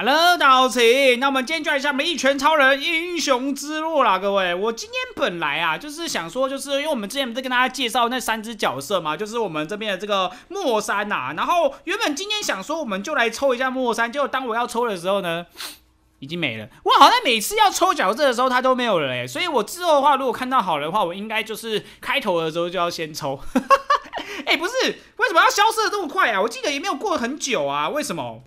Hello，大家好，那我们今天就来一下我们《一拳超人》英雄之路啦，各位。我今天本来啊，就是想说，就是因为我们之前不是跟大家介绍那三只角色嘛，就是我们这边的这个莫山呐。然后原本今天想说，我们就来抽一下莫三。就当我要抽的时候呢，已经没了。我好像每次要抽角色的时候，它都没有了嘞。所以我之后的话，如果看到好的话，我应该就是开头的时候就要先抽。哎，不是，为什么要消失的这么快啊？我记得也没有过很久啊，为什么？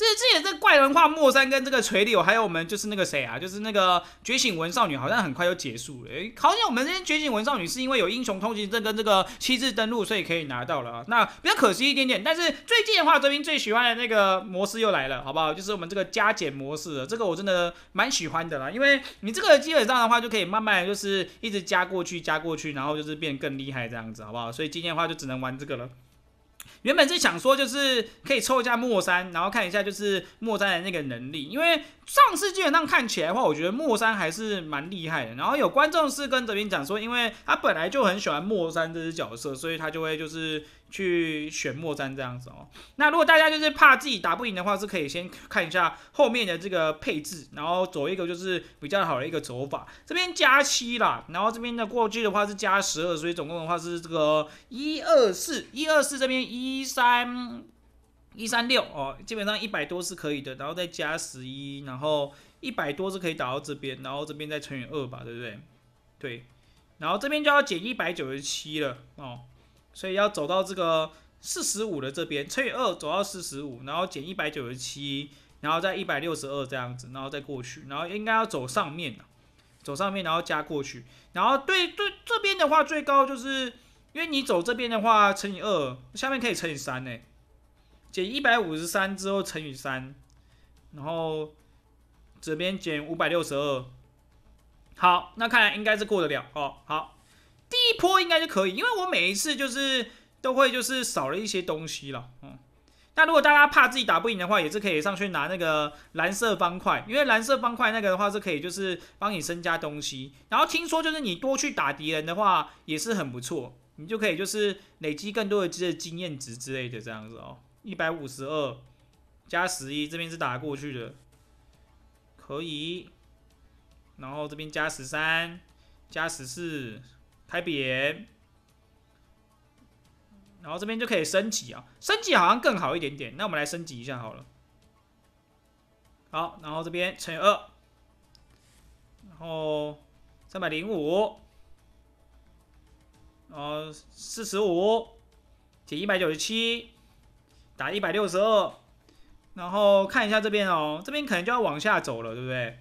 这这也是怪人画莫三跟这个垂柳，还有我们就是那个谁啊，就是那个觉醒文少女，好像很快就结束了。好像我们这边觉醒文少女是因为有英雄通行证跟这个七字登录，所以可以拿到了啊。那比较可惜一点点，但是最近的话，这边最喜欢的那个模式又来了，好不好？就是我们这个加减模式，这个我真的蛮喜欢的啦，因为你这个基本上的话就可以慢慢就是一直加过去，加过去，然后就是变更厉害这样子，好不好？所以今天的话就只能玩这个了。原本是想说，就是可以抽一下莫山，然后看一下就是莫山的那个能力，因为上次基本上看起来的话，我觉得莫山还是蛮厉害的。然后有观众是跟泽斌讲说，因为他本来就很喜欢莫山这只角色，所以他就会就是。去选末战这样子哦，那如果大家就是怕自己打不赢的话，是可以先看一下后面的这个配置，然后走一个就是比较好的一个走法。这边加七啦，然后这边的过去的话是加十二，所以总共的话是这个一二四一二四这边一三一三六哦，基本上一百多是可以的，然后再加十一，然后一百多是可以打到这边，然后这边再乘以二吧，对不对？对，然后这边就要减一百九十七了哦。所以要走到这个四十五的这边，乘以二走到四十五，然后减一百九十七，然后再一百六十二这样子，然后再过去，然后应该要走上面走上面，然后加过去，然后对对这边的话，最高就是因为你走这边的话，乘以二，下面可以乘以三呢，减一百五十三之后乘以三，然后这边减五百六十二，好，那看来应该是过得了哦，好。第一波应该就可以，因为我每一次就是都会就是少了一些东西了，嗯。那如果大家怕自己打不赢的话，也是可以上去拿那个蓝色方块，因为蓝色方块那个的话是可以就是帮你增加东西。然后听说就是你多去打敌人的话也是很不错，你就可以就是累积更多的这经验值之类的这样子哦。一百五十二加十一这边是打过去的，可以。然后这边加十三，加十四。台边，然后这边就可以升级啊，升级好像更好一点点。那我们来升级一下好了。好，然后这边乘以二，然后三百零五，然后四十五减一百九十七，打一百六十二，然后看一下这边哦，这边可能就要往下走了，对不对？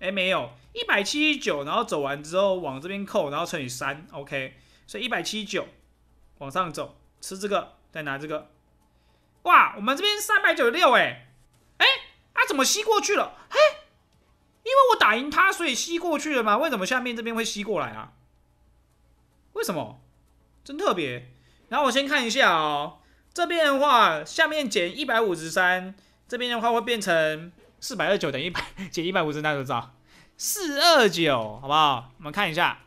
哎，没有。一百七九，然后走完之后往这边扣，然后乘以三，OK，所以一百七九往上走，吃这个，再拿这个，哇，我们这边三百九十六，哎，哎，啊，怎么吸过去了？嘿，因为我打赢他，所以吸过去了嘛？为什么下面这边会吸过来啊？为什么？真特别。然后我先看一下哦，这边的话下面减一百五十三，这边的话会变成四百二九等于一百减一百五十三，多少？四二九，好不好？我们看一下，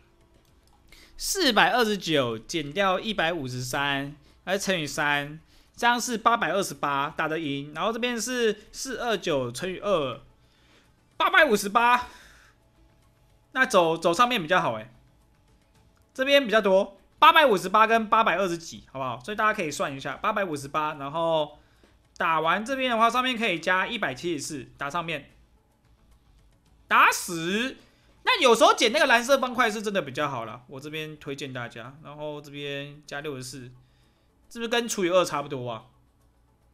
四百二十九减掉一百五十三，来乘以三，这样是八百二十八，打得赢。然后这边是四二九乘以二，八百五十八。那走走上面比较好，哎，这边比较多，八百五十八跟八百二十几，好不好？所以大家可以算一下，八百五十八，然后打完这边的话，上面可以加一百七十四，打上面。打死，那有时候捡那个蓝色方块是真的比较好了，我这边推荐大家。然后这边加六十四，不是跟除以二差不多啊。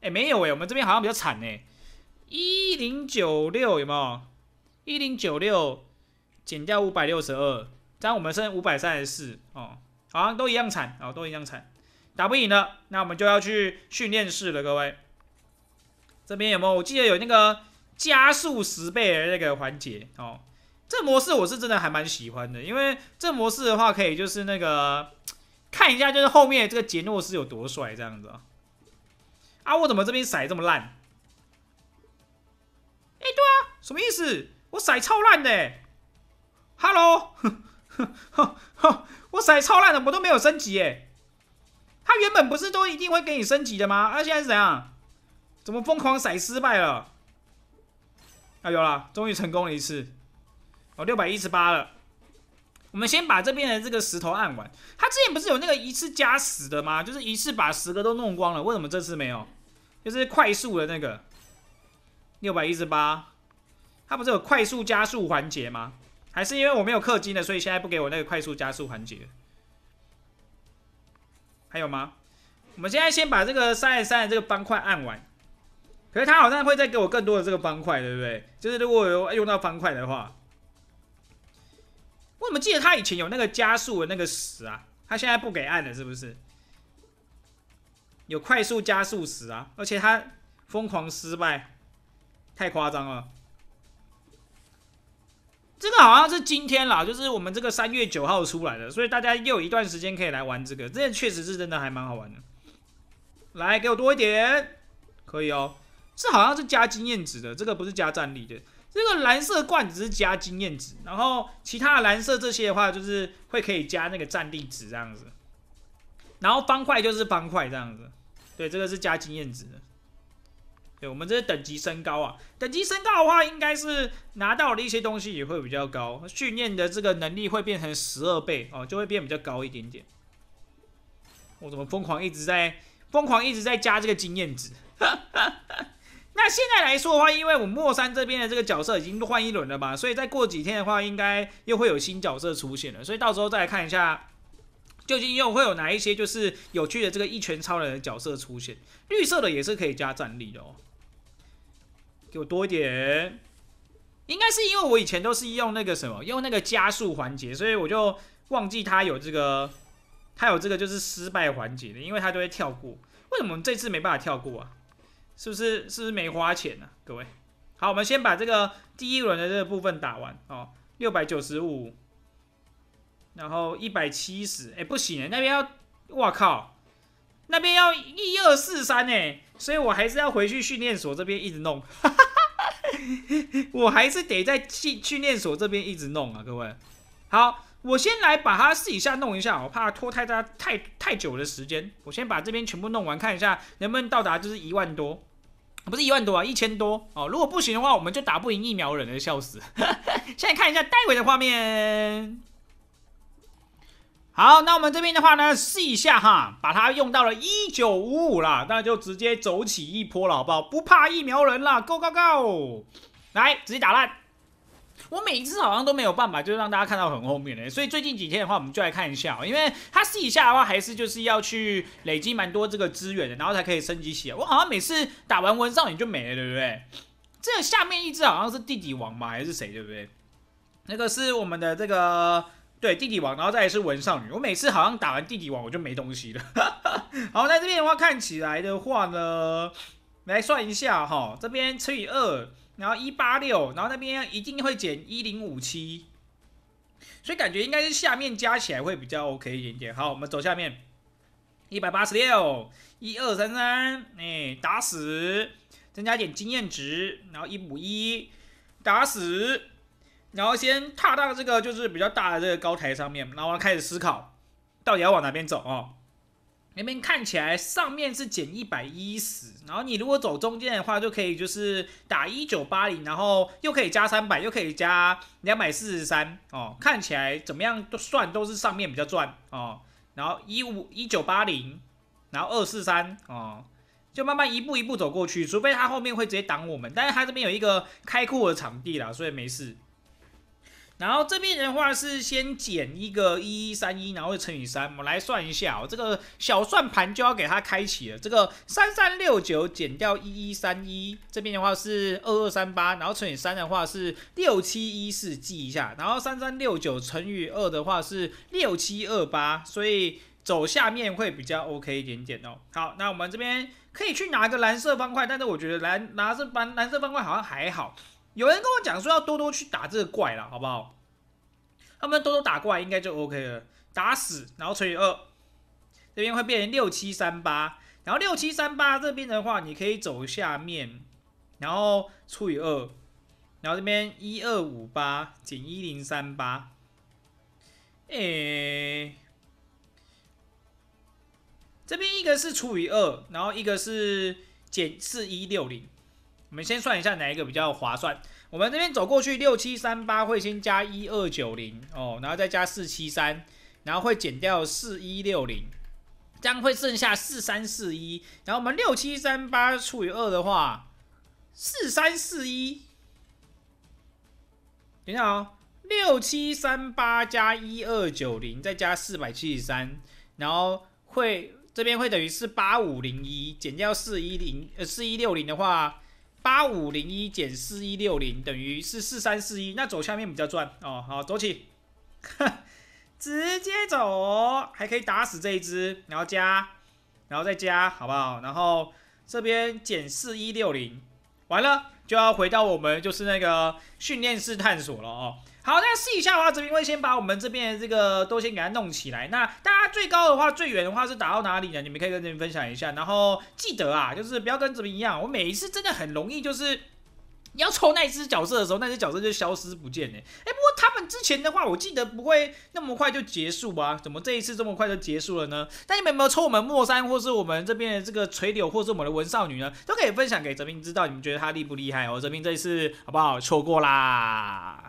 哎，没有哎，我们这边好像比较惨哎。一零九六有没有？一零九六减掉五百六十二，这样我们剩五百三十四哦，好像都一样惨哦，都一样惨，打不赢了，那我们就要去训练室了，各位。这边有没有？我记得有那个。加速十倍的那个环节哦，这模式我是真的还蛮喜欢的，因为这模式的话可以就是那个看一下就是后面这个杰诺斯有多帅这样子啊。啊，我怎么这边骰这么烂？哎，对啊，什么意思？我骰超烂的！Hello，我骰超烂的，我都没有升级哎。他原本不是都一定会给你升级的吗？啊、现在是怎样？怎么疯狂骰失败了？有了，终于成功了一次，哦，六百一十八了。我们先把这边的这个石头按完。他之前不是有那个一次加十的吗？就是一次把十个都弄光了。为什么这次没有？就是快速的那个六百一十八，他不是有快速加速环节吗？还是因为我没有氪金的，所以现在不给我那个快速加速环节？还有吗？我们现在先把这个三十三的这个方块按完。可是他好像会再给我更多的这个方块，对不对？就是如果有用到方块的话，我怎么记得他以前有那个加速的那个石啊？他现在不给按了是不是？有快速加速石啊！而且他疯狂失败，太夸张了。这个好像是今天啦，就是我们这个三月九号出来的，所以大家又有一段时间可以来玩这个。这确实是真的还蛮好玩的。来，给我多一点，可以哦。这好像是加经验值的，这个不是加战力的。这个蓝色罐子是加经验值，然后其他的蓝色这些的话，就是会可以加那个战力值这样子。然后方块就是方块这样子。对，这个是加经验值的。对我们这是等级升高啊，等级升高的话，应该是拿到的一些东西也会比较高，训练的这个能力会变成十二倍哦，就会变比较高一点点。我怎么疯狂一直在疯狂一直在加这个经验值？现在来说的话，因为我们山这边的这个角色已经换一轮了嘛，所以再过几天的话，应该又会有新角色出现了，所以到时候再来看一下，究竟又会有哪一些就是有趣的这个一拳超人的角色出现。绿色的也是可以加战力的哦，给我多一点。应该是因为我以前都是用那个什么，用那个加速环节，所以我就忘记它有这个，它有这个就是失败环节的，因为它都会跳过。为什么这次没办法跳过啊？是不是是不是没花钱呢？各位，好，我们先把这个第一轮的这个部分打完哦，六百九十五，然后一百七十，哎，不行，那边要，我靠，那边要一二四三哎，所以我还是要回去训练所这边一直弄，哈哈哈哈我还是得在训训练所这边一直弄啊，各位，好，我先来把它试一下弄一下，我怕拖太大太太久的时间，我先把这边全部弄完，看一下能不能到达就是一万多。不是一万多啊，一千多哦。如果不行的话，我们就打不赢疫苗人了，笑死！现在看一下待会的画面。好，那我们这边的话呢，试一下哈，把它用到了一九五五啦，那就直接走起一波了，好不好？不怕疫苗人了，Go Go Go！来，直接打烂。我每一次好像都没有办法，就是让大家看到很后面的，所以最近几天的话，我们就来看一下，因为它试一下的话，还是就是要去累积蛮多这个资源，的，然后才可以升级起来。我好像每次打完文少女就没了，对不对？这个下面一只好像是弟弟王嘛，还是谁，对不对？那个是我们的这个对弟弟王，然后再是文少女。我每次好像打完弟弟王我就没东西了。好，在这边的话看起来的话呢。来算一下哈，这边乘以二，然后一八六，然后那边一定会减一零五七，所以感觉应该是下面加起来会比较 OK 一点点。好，我们走下面，一百八十六，一二三三，哎，打死，增加点经验值，然后一补一，打死，然后先踏到这个就是比较大的这个高台上面，然后开始思考到底要往哪边走哦。那边看起来上面是减一百一十，然后你如果走中间的话，就可以就是打一九八零，然后又可以加三百，又可以加两百四十三哦。看起来怎么样都算都是上面比较赚哦。然后一五一九八零，然后二四三哦，就慢慢一步一步走过去，除非他后面会直接挡我们，但是他这边有一个开阔的场地啦，所以没事。然后这边的话是先减一个一一三一，然后乘以三，我们来算一下哦。这个小算盘就要给它开启了。这个三三六九减掉一一三一，这边的话是二二三八，然后乘以三的话是六七一四，记一下。然后三三六九乘以二的话是六七二八，所以走下面会比较 OK 一点点哦。好，那我们这边可以去拿个蓝色方块，但是我觉得蓝拿这蓝蓝色方块好像还好。有人跟我讲说要多多去打这个怪了，好不好？他们多多打怪应该就 OK 了，打死然后除以二，这边会变成六七三八，然后六七三八这边的话，你可以走下面，然后除以二，然后这边一二五八减一零三八，哎，这边一个是除以二，然后一个是减四一六零。我们先算一下哪一个比较划算。我们这边走过去六七三八会先加一二九零哦，然后再加四七三，然后会减掉四一六零，这样会剩下四三四一。然后我们六七三八除以二的话，四三四一。等一下哦，六七三八加一二九零再加四百七十三，然后会这边会等于是八五零一减掉四一零呃四一六零的话。八五零一减四一六零等于是四三四一，那走下面比较赚哦。好，走起，直接走，还可以打死这一只，然后加，然后再加，好不好？然后这边减四一六零。完了就要回到我们就是那个训练室探索了哦。好，那试一下，的话，这边会先把我们这边的这个都先给它弄起来。那大家最高的话、最远的话是打到哪里呢？你们可以跟这边分享一下。然后记得啊，就是不要跟这边一样，我每一次真的很容易就是。你要抽那一只角色的时候，那只角色就消失不见哎哎，不过他们之前的话，我记得不会那么快就结束吧？怎么这一次这么快就结束了呢？那你们有没有抽我们莫山，或是我们这边的这个垂柳，或是我们的文少女呢？都可以分享给泽明知道，你们觉得他厉不厉害哦？泽明这一次好不好？错过啦！